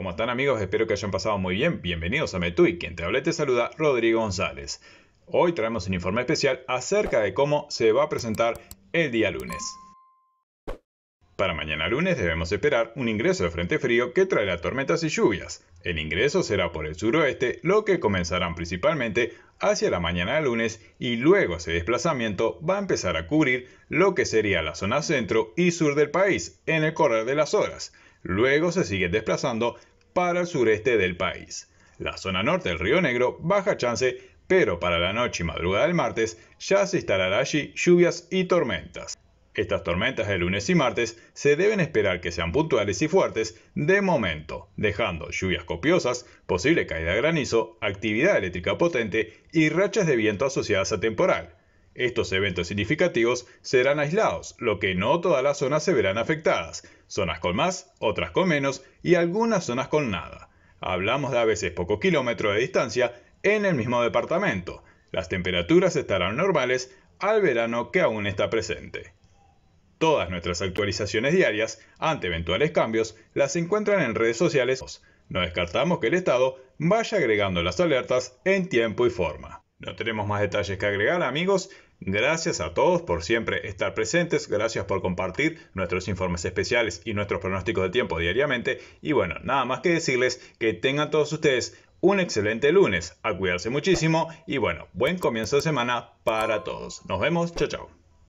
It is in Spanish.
¿Cómo están amigos? Espero que hayan pasado muy bien. Bienvenidos a Metui, quien te habla y te saluda Rodrigo González. Hoy traemos un informe especial acerca de cómo se va a presentar el día lunes. Para mañana lunes debemos esperar un ingreso de frente frío que traerá tormentas y lluvias. El ingreso será por el suroeste, lo que comenzarán principalmente hacia la mañana del lunes y luego ese desplazamiento va a empezar a cubrir lo que sería la zona centro y sur del país en el correr de las horas. Luego se sigue desplazando para el sureste del país. La zona norte del Río Negro baja chance, pero para la noche y madrugada del martes ya se instalarán allí lluvias y tormentas. Estas tormentas de lunes y martes se deben esperar que sean puntuales y fuertes de momento, dejando lluvias copiosas, posible caída de granizo, actividad eléctrica potente y rachas de viento asociadas a temporal. Estos eventos significativos serán aislados, lo que no todas las zonas se verán afectadas, zonas con más, otras con menos y algunas zonas con nada. Hablamos de a veces pocos kilómetros de distancia en el mismo departamento. Las temperaturas estarán normales al verano que aún está presente. Todas nuestras actualizaciones diarias ante eventuales cambios las encuentran en redes sociales. No descartamos que el Estado vaya agregando las alertas en tiempo y forma. No tenemos más detalles que agregar, amigos. Gracias a todos por siempre estar presentes, gracias por compartir nuestros informes especiales y nuestros pronósticos de tiempo diariamente. Y bueno, nada más que decirles que tengan todos ustedes un excelente lunes, a cuidarse muchísimo y bueno, buen comienzo de semana para todos. Nos vemos, chao chao.